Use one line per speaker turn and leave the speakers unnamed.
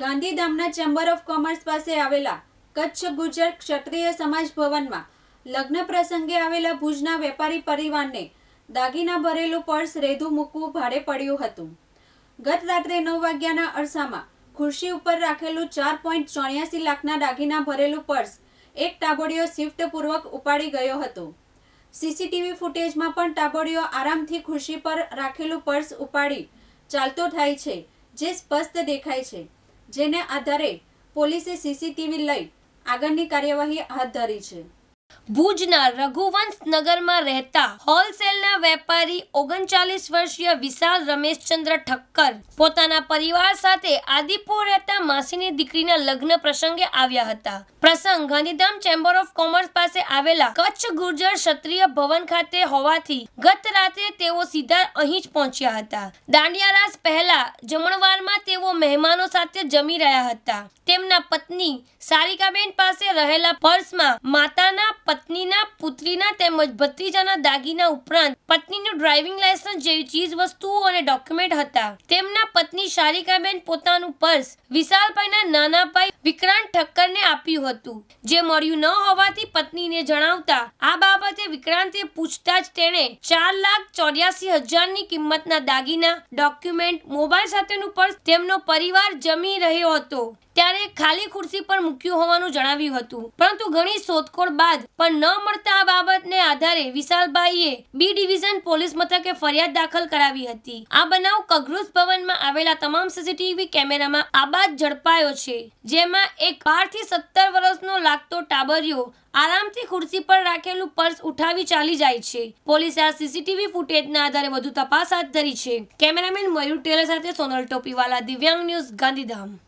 ગાંધીધામના chamber of commerce પાસે આવેલા કચ્છ ગુજર ક્ષત્રિય સમાજ ભવનમાં લગ્ન પ્રસંગે આવેલા ભુજના વેપારી પરિવારને દાગીના ભરેલું પર્સ રેધું મૂકવું ભારે પડ્યું હતું ગત રાત્રે નવ વાગ્યાના અરસામાં ખુરશી ઉપર રાખેલું ચાર પોઈન્ટ ચોર્યાસી લાખના દાગીના ભરેલું પર્સ એક ટાબોડીઓ શિફ્ટપૂર્વક ઉપાડી ગયો હતો સીસીટીવી ફૂટેજમાં પણ ટાબોડીઓ આરામથી ખુરશી પર રાખેલું પર્સ ઉપાડી ચાલતો થાય છે જે સ્પષ્ટ દેખાય છે જેને આધારે પોલીસે સીસીટીવી લઈ આગળની કાર્યવાહી હાથ ધરી
છે ભુજના રઘુવંશ નગરમાં રહેતા હોલસેલના વેપારી ઓગણચાલીસ વર્ષીય વિશાલ રમેશચંદ્ર ઠક્કર પોતાના પરિવાર સાથે આદિપુર રહેતા માસીની દીકરીના લગ્ન પ્રસંગે આવ્યા હતા પ્રસંગ ગાંધીધામ ચેમ્બર ઓફ કોમર્સ પાસે આવેલા કચ્છ ગુર્જર ક્ષત્રિય ભવન ખાતે હોવાથી ગત રાત્રે તેઓ સીધા અહીં જ પહોંચ્યા હતા દાંડિયારાસ પહેલા જમણવારમાં તેઓ મહેમાનો સાથે જમી રહ્યા હતા તેમના પત્ની સારિકાબેન પાસે રહેલા પર્સમાં માતાના પત્નીના પુત્રીના તેમજ ભત્રીજાના દાગીના ઉપરાંત પત્નીનું ડ્રાઇવિંગ લાયસન્સ જેવી ચીજ વસ્તુઓ અને ડોક્યુમેન્ટ હતા તેમના પત્ની શારિકાબેન પોતાનું પર્સ વિશાલભાઈના નાના ભાઈ વિક્રાંત ઠક્કરને આપ્યું હતું જે મળ્યું ન હોવાથી પત્નીને જણાવતા આ બાબતે વિક્રાંતે પૂછતા જ તેણે ચાર લાખ ચોર્યાસી હજારની કિંમતના દાગીના ડોક્યુમેન્ટ મોબાઈલ સાથેનું પર્સ તેમનો પરિવાર જમી રહ્યો હતો ત્યારે ખાલી ખુરશી પર મૂક્યું હોવાનું જણાવ્યું હતું પરંતુ ઘણી શોધખોળ બાદ પણ ન મળતા આ બાબતને આધારે વિશાલભાઈએ બી ડિવિઝન પોલીસ મથકે ફરિયાદ દાખલ કરાવી હતી આ બનાવ કગરૂસ ભવનમાં આવેલા તમામ સીસીટીવી કેમેરામાં આબાદ ઝડપાયો છે જેમાં એક બારથી સત્તર વર્ષનો લાગતો ટાબરિયો આરામથી ખુરશી પર રાખેલું પર્સ ઉઠાવી ચાલી જાય છે પોલીસે આ સીસીટીવી ફૂટેજના આધારે વધુ તપાસ હાથ ધરી છે કેમેરામેન મયુર ટેલર સાથે સોનલ ટોપીવાલા દિવ્યાંગ ન્યૂઝ ગાંધીધામ